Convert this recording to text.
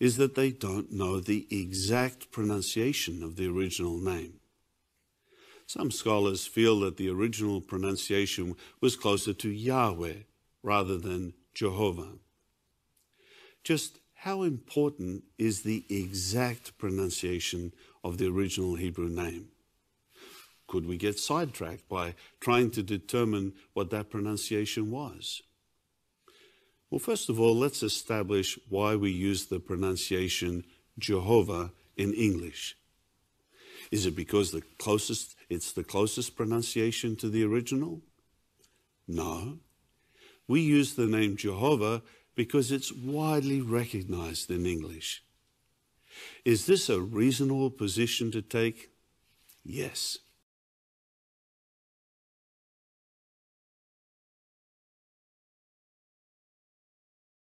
is that they don't know the exact pronunciation of the original name. Some scholars feel that the original pronunciation was closer to Yahweh rather than Jehovah. Just how important is the exact pronunciation of the original Hebrew name? Could we get sidetracked by trying to determine what that pronunciation was? Well, first of all, let's establish why we use the pronunciation Jehovah in English. Is it because the closest, it's the closest pronunciation to the original? No. We use the name Jehovah because it's widely recognized in English. Is this a reasonable position to take? Yes.